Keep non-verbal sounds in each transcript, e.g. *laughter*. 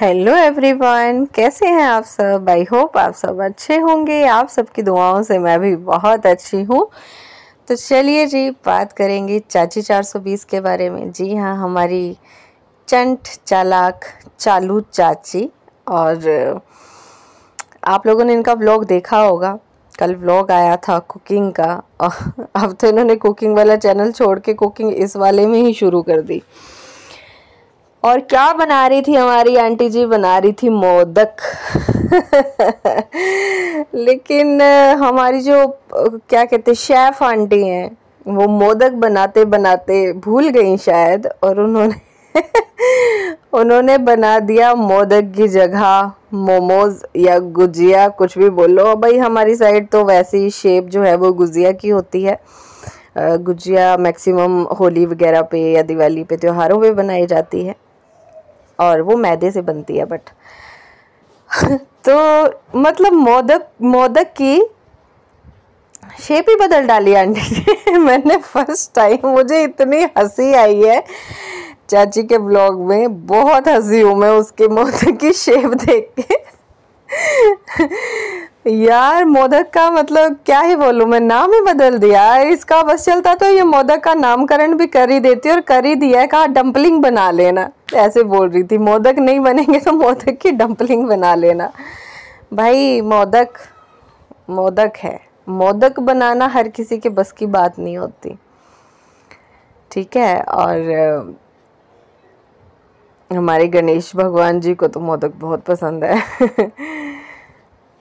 hello everyone कैसे हैं आप सब आई होप आप सब अच्छे होंगे आप सबकी दुआओं से मैं भी बहुत अच्छी हूँ तो चलिए जी बात करेंगे चाची 420 के बारे में जी हाँ हमारी चंट चालाक चालू चाची और आप लोगों ने इनका ब्लॉग देखा होगा कल व्लॉग आया था कुकिंग का और *laughs* अब तो इन्होंने कुकिंग वाला चैनल छोड़ के कुकिंग इस वाले में ही शुरू कर दी और क्या बना रही थी हमारी आंटी जी बना रही थी मोदक *laughs* लेकिन हमारी जो क्या कहते शेफ़ आंटी हैं वो मोदक बनाते बनाते भूल गई शायद और उन्होंने *laughs* उन्होंने बना दिया मोदक की जगह मोमोज या गुजिया कुछ भी बोलो भाई हमारी साइड तो वैसी शेप जो है वो गुजिया की होती है गुजिया मैक्सिमम होली वगैरह पे या दिवाली पे त्योहारों पे बनाई जाती है और वो मैदे से बनती है बट *laughs* तो मतलब मोदक मोदक की शेप ही बदल डाली आंटी ने *laughs* मैंने फर्स्ट टाइम मुझे इतनी हंसी आई है चाची के ब्लॉग में बहुत हंसी हूँ मैं उसके मोदक की शेप देख के *laughs* यार मोदक का मतलब क्या ही बोलू मैं नाम ही बदल दिया इसका बस चलता तो ये मोदक का नामकरण भी कर ही देती और कर ही दिया है कहा डम्पलिंग बना लेना ऐसे बोल रही थी मोदक नहीं बनेंगे तो मोदक की डम्पलिंग बना लेना भाई मोदक मोदक है मोदक बनाना हर किसी के बस की बात नहीं होती ठीक है और हमारे गणेश भगवान जी को तो मोदक बहुत पसंद है *laughs*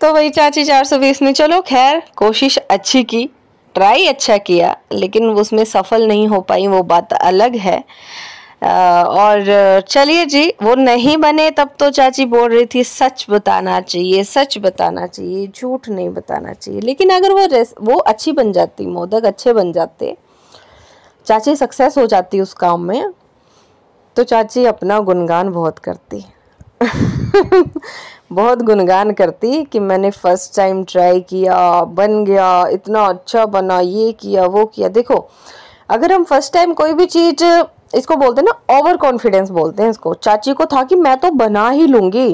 तो वही चाची चार सौ बीस में चलो खैर कोशिश अच्छी की ट्राई अच्छा किया लेकिन उसमें सफल नहीं हो पाई वो बात अलग है और चलिए जी वो नहीं बने तब तो चाची बोल रही थी सच बताना चाहिए सच बताना चाहिए झूठ नहीं बताना चाहिए लेकिन अगर वो रेस वो अच्छी बन जाती मोदक अच्छे बन जाते चाची सक्सेस हो जाती उस काम में तो चाची अपना गुणगान बहुत करती *laughs* बहुत गुणगान करती कि मैंने फर्स्ट टाइम ट्राई किया बन गया इतना अच्छा बना ये किया वो किया देखो अगर हम फर्स्ट टाइम कोई भी चीज़ इसको बोलते हैं ना ओवर कॉन्फिडेंस बोलते हैं इसको चाची को था कि मैं तो बना ही लूँगी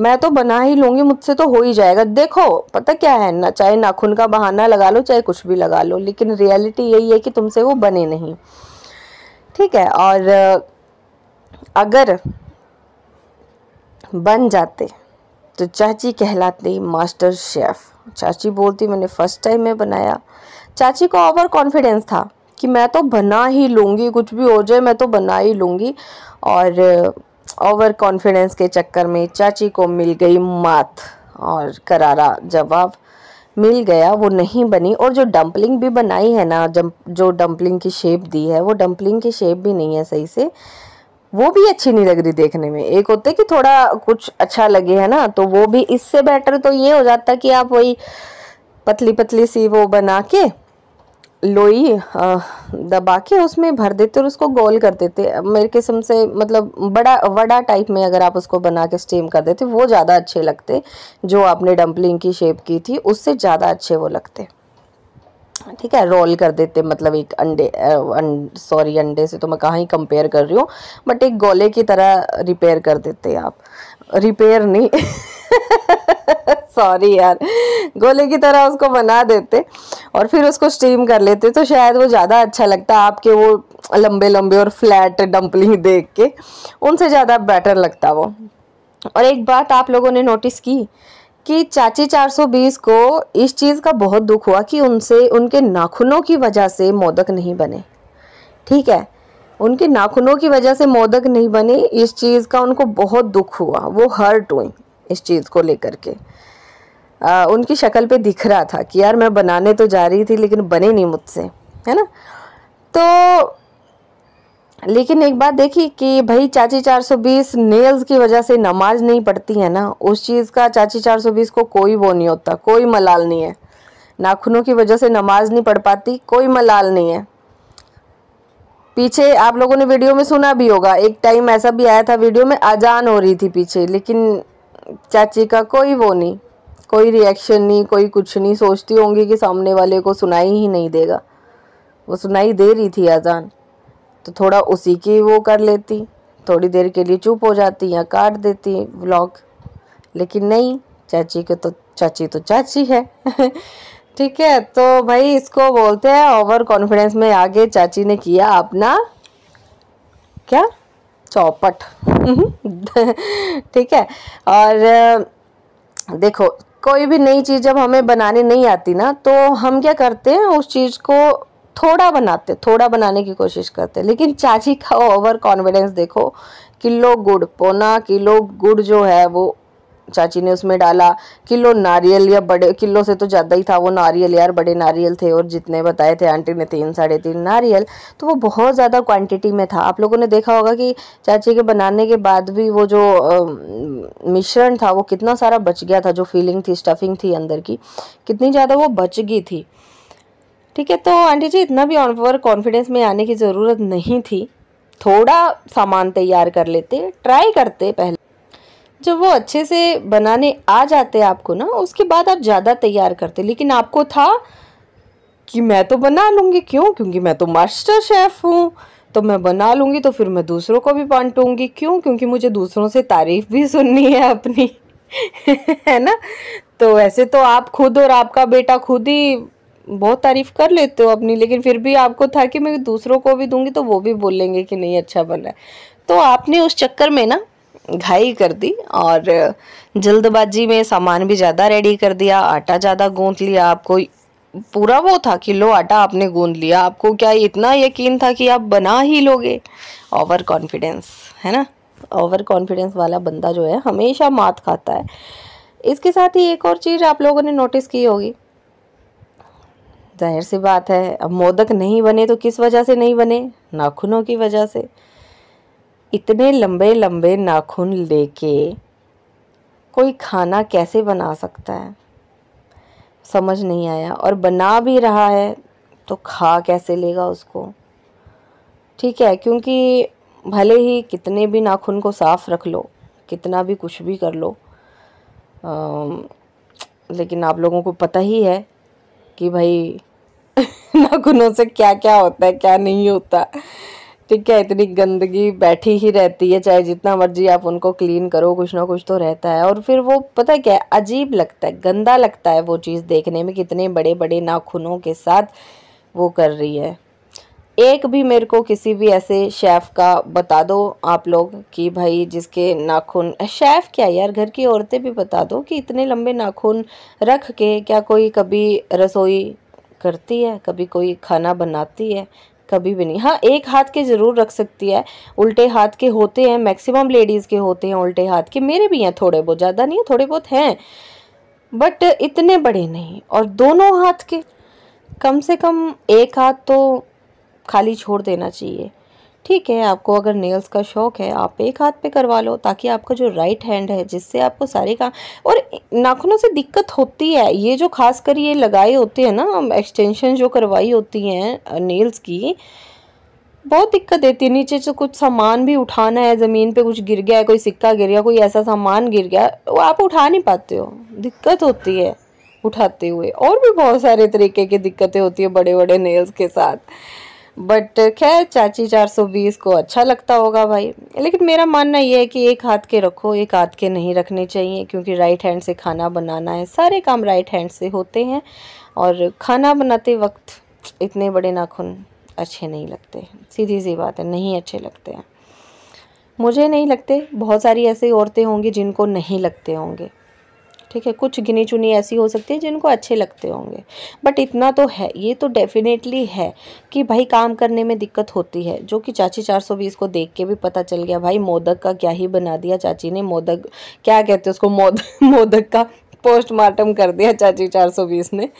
मैं तो बना ही लूँगी मुझसे तो हो ही जाएगा देखो पता क्या है ना चाहे नाखून का बहाना लगा लो चाहे कुछ भी लगा लो लेकिन रियलिटी यही है कि तुमसे वो बने नहीं ठीक है और अगर बन जाते तो चाची कहलाती मास्टर शेफ़ चाची बोलती मैंने फ़र्स्ट टाइम में बनाया चाची को ओवर कॉन्फिडेंस था कि मैं तो बना ही लूँगी कुछ भी हो जाए मैं तो बना ही लूँगी और ओवर कॉन्फिडेंस के चक्कर में चाची को मिल गई मात और करारा जवाब मिल गया वो नहीं बनी और जो डम्पलिंग भी बनाई है ना जो डम्पलिंग की शेप दी है वो डम्पलिंग की शेप भी नहीं है सही से वो भी अच्छी नहीं लग रही देखने में एक होते कि थोड़ा कुछ अच्छा लगे है ना तो वो भी इससे बेटर तो ये हो जाता कि आप वही पतली पतली सी वो बना के लोई दबा के उसमें भर देते और उसको गोल कर देते मेरे किस्म से मतलब बड़ा वड़ा टाइप में अगर आप उसको बना के स्टीम कर देते वो ज़्यादा अच्छे लगते जो आपने डम्पलिंग की शेप की थी उससे ज़्यादा अच्छे वो लगते हाँ, ठीक है रोल कर देते मतलब एक अंडे सॉरी अं, अंडे से तो मैं कहाँ ही कंपेयर कर रही हूँ बट एक गोले की तरह रिपेयर कर देते आप रिपेयर नहीं सॉरी *laughs* यार गोले की तरह उसको बना देते और फिर उसको स्टीम कर लेते तो शायद वो ज़्यादा अच्छा लगता आपके वो लंबे लंबे और फ्लैट डम्पलिंग देख के उनसे ज़्यादा बेटर लगता वो और एक बात आप लोगों ने नोटिस की कि चाची 420 को इस चीज़ का बहुत दुख हुआ कि उनसे उनके नाखूनों की वजह से मोदक नहीं बने ठीक है उनके नाखूनों की वजह से मोदक नहीं बने इस चीज़ का उनको बहुत दुख हुआ वो हर्ट हुई इस चीज़ को लेकर के आ, उनकी शक्ल पे दिख रहा था कि यार मैं बनाने तो जा रही थी लेकिन बने नहीं मुझसे है ना तो लेकिन एक बात देखी कि भाई चाची 420 नेल्स की वजह से नमाज नहीं पढ़ती है ना उस चीज़ का चाची 420 को कोई वो नहीं होता कोई मलाल नहीं है नाखूनों की वजह से नमाज नहीं पढ़ पाती कोई मलाल नहीं है पीछे आप लोगों ने वीडियो में सुना भी होगा एक टाइम ऐसा भी आया था वीडियो में अजान हो रही थी पीछे लेकिन चाची का कोई वो नहीं कोई रिएक्शन नहीं कोई कुछ नहीं सोचती होंगी कि सामने वाले को सुनाई ही नहीं देगा वो सुनाई दे रही थी अजान तो थोड़ा उसी की वो कर लेती थोड़ी देर के लिए चुप हो जाती या काट देती व्लॉग लेकिन नहीं चाची के तो चाची तो चाची है *laughs* ठीक है तो भाई इसको बोलते हैं ओवर कॉन्फिडेंस में आगे चाची ने किया अपना क्या चौपट *laughs* ठीक है और देखो कोई भी नई चीज़ जब हमें बनाने नहीं आती ना तो हम क्या करते हैं उस चीज़ को थोड़ा बनाते थोड़ा बनाने की कोशिश करते लेकिन चाची का ओवर कॉन्फिडेंस देखो किलो गुड़ पौना किलो गुड़ जो है वो चाची ने उसमें डाला किलो नारियल या बड़े किलो से तो ज़्यादा ही था वो नारियल यार बड़े नारियल थे और जितने बताए थे आंटी ने तीन साढ़े तीन नारियल तो वो बहुत ज़्यादा क्वांटिटी में था आप लोगों ने देखा होगा कि चाची के बनाने के बाद भी वो जो मिश्रण था वो कितना सारा बच गया था जो फीलिंग थी स्टफिंग थी अंदर की कितनी ज़्यादा वो बच गई थी ठीक है तो आंटी जी इतना भी ओवर कॉन्फिडेंस में आने की ज़रूरत नहीं थी थोड़ा सामान तैयार कर लेते ट्राई करते पहले जब वो अच्छे से बनाने आ जाते आपको ना उसके बाद आप ज़्यादा तैयार करते लेकिन आपको था कि मैं तो बना लूँगी क्यों क्योंकि मैं तो मास्टर शेफ़ हूँ तो मैं बना लूँगी तो फिर मैं दूसरों को भी बांटूँगी क्यों क्योंकि मुझे दूसरों से तारीफ़ भी सुननी है अपनी *laughs* है ना तो वैसे तो आप खुद और आपका बेटा खुद ही बहुत तारीफ़ कर लेते हो अपनी लेकिन फिर भी आपको था कि मैं दूसरों को भी दूंगी तो वो भी बोलेंगे कि नहीं अच्छा बन रहा है तो आपने उस चक्कर में ना घाई कर दी और जल्दबाजी में सामान भी ज़्यादा रेडी कर दिया आटा ज़्यादा गूंथ लिया आपको पूरा वो था कि लो आटा आपने गूंद लिया आपको क्या इतना यकीन था कि आप बना ही लोगे ओवर कॉन्फिडेंस है ना ओवर कॉन्फिडेंस वाला बंदा जो है हमेशा मात खाता है इसके साथ ही एक और चीज़ आप लोगों ने नोटिस की होगी जाहिर सी बात है अब मोदक नहीं बने तो किस वजह से नहीं बने नाखूनों की वजह से इतने लंबे लंबे नाखून लेके कोई खाना कैसे बना सकता है समझ नहीं आया और बना भी रहा है तो खा कैसे लेगा उसको ठीक है क्योंकि भले ही कितने भी नाखून को साफ़ रख लो कितना भी कुछ भी कर लो आ, लेकिन आप लोगों को पता ही है कि भाई *laughs* नाखूनों से क्या क्या होता है क्या नहीं होता ठीक है इतनी गंदगी बैठी ही रहती है चाहे जितना मर्जी आप उनको क्लीन करो कुछ ना कुछ तो रहता है और फिर वो पता है क्या है अजीब लगता है गंदा लगता है वो चीज़ देखने में कितने बड़े बड़े नाखूनों के साथ वो कर रही है एक भी मेरे को किसी भी ऐसे शेफ़ का बता दो आप लोग कि भाई जिसके नाखून शेफ़ क्या यार घर की औरतें भी बता दो कि इतने लंबे नाखून रख के क्या कोई कभी रसोई करती है कभी कोई खाना बनाती है कभी भी नहीं हाँ एक हाथ के ज़रूर रख सकती है उल्टे हाथ के होते हैं मैक्सिमम लेडीज़ के होते हैं उल्टे हाथ के मेरे भी हैं थोड़े बहुत ज़्यादा नहीं है थोड़े बहुत हैं बट इतने बड़े नहीं और दोनों हाथ के कम से कम एक हाथ तो खाली छोड़ देना चाहिए ठीक है आपको अगर नेल्स का शौक है आप एक हाथ पे करवा लो ताकि आपका जो राइट हैंड है जिससे आपको सारे काम और नाखूनों से दिक्कत होती है ये जो खास कर ये लगाए होते हैं ना एक्सटेंशन जो करवाई होती हैं नेल्स की बहुत दिक्कत देती है नीचे से कुछ सामान भी उठाना है ज़मीन पे कुछ गिर गया है कोई सिक्का गिर गया कोई ऐसा सामान गिर गया वो आप उठा नहीं पाते हो दिक्कत होती है उठाते हुए और भी बहुत सारे तरीके की दिक्कतें होती है बड़े बड़े नेल्स के साथ बट खैर चाची 420 को अच्छा लगता होगा भाई लेकिन मेरा मानना यह है कि एक हाथ के रखो एक हाथ के नहीं रखने चाहिए क्योंकि राइट हैंड से खाना बनाना है सारे काम राइट हैंड से होते हैं और खाना बनाते वक्त इतने बड़े नाखून अच्छे नहीं लगते सीधी सी बात है नहीं अच्छे लगते हैं मुझे नहीं लगते बहुत सारी ऐसी औरतें होंगी जिनको नहीं लगते होंगे ठीक है कुछ गिनी चुनी ऐसी हो सकती है जिनको अच्छे लगते होंगे बट इतना तो है ये तो डेफिनेटली है कि भाई काम करने में दिक्कत होती है जो कि चाची चार सौ बीस को देख के भी पता चल गया भाई मोदक का क्या ही बना दिया चाची ने मोदक क्या कहते हैं उसको मोद *laughs* मोदक का पोस्टमार्टम कर दिया चाची चार सौ बीस ने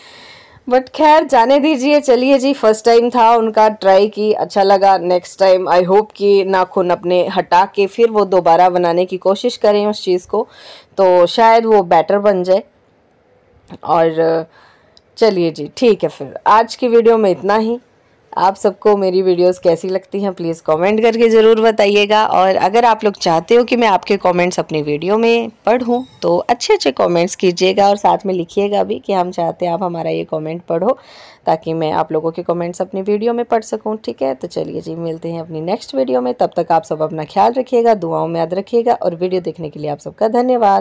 बट खैर जाने दीजिए चलिए जी फर्स्ट टाइम था उनका ट्राई की अच्छा लगा नेक्स्ट टाइम आई होप कि नाखून अपने हटा के फिर वो दोबारा बनाने की कोशिश करें उस चीज़ को तो शायद वो बेटर बन जाए और चलिए जी ठीक है फिर आज की वीडियो में इतना ही आप सबको मेरी वीडियोस कैसी लगती हैं प्लीज़ कमेंट करके ज़रूर बताइएगा और अगर आप लोग चाहते हो कि मैं आपके कमेंट्स अपनी वीडियो में पढ़ूं तो अच्छे अच्छे कमेंट्स कीजिएगा और साथ में लिखिएगा भी कि हम चाहते हैं आप हमारा ये कमेंट पढ़ो ताकि मैं आप लोगों के कमेंट्स अपनी वीडियो में पढ़ सकूँ ठीक है तो चलिए जी मिलते हैं अपनी नेक्स्ट वीडियो में तब तक आप सब अपना ख्याल रखिएगा दुआओं में याद रखिएगा और वीडियो देखने के लिए आप सबका धन्यवाद